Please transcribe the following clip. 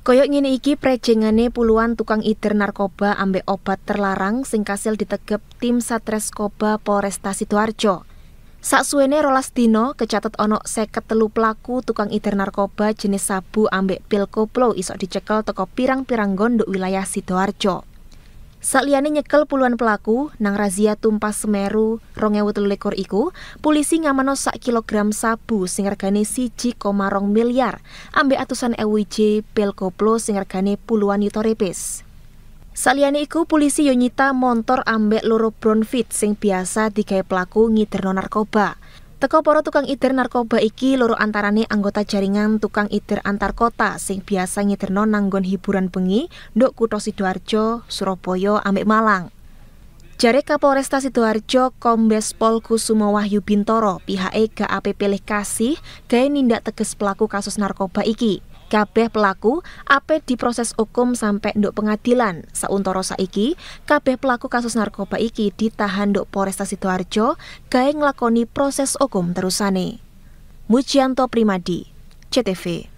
Koyok ngene iki prejengane puluhan tukang ider narkoba ambek obat terlarang sing kasil ditegep tim Satreskoba Polresta Sidoarjo. suwene rolas dino kecatet ono seket telu pelaku tukang ider narkoba jenis sabu ambek pil koplo isok dicekel teko pirang-pirang gondok wilayah Sidoarjo. Sakliane nyekel puluhan pelaku nang razia tumpas Semeru 2023 iku, polisi ngamano sak kilogram sabu sing regane komarong miliar, ambek atusan ewj iji koplo sing regane puluhan yuta repis. Saliyane iku polisi yo montor ambek loro Brownfit sing biasa digawe pelaku ngiderno narkoba. Teko poro tukang ider narkoba iki loro antarane anggota jaringan tukang ider antar kota sing biasa ngiderno nanggon hiburan bengi Dok kutha Sidoarjo, Surabaya, ambek Malang. Jare Kapolresta Sidoarjo Kombes Pol Kusumo Wahyu Bintoro pihak e GAP Pilih Kasih gaya nindak teges pelaku kasus narkoba iki. Kabeh pelaku ape diproses hukum sampai ndok pengadilan. Sauntoro saiki, kabeh pelaku kasus narkoba iki ditahan ndok Polresta Sidoarjo gaya ngelakoni proses hukum terusane. Mujianto Primadi, CTV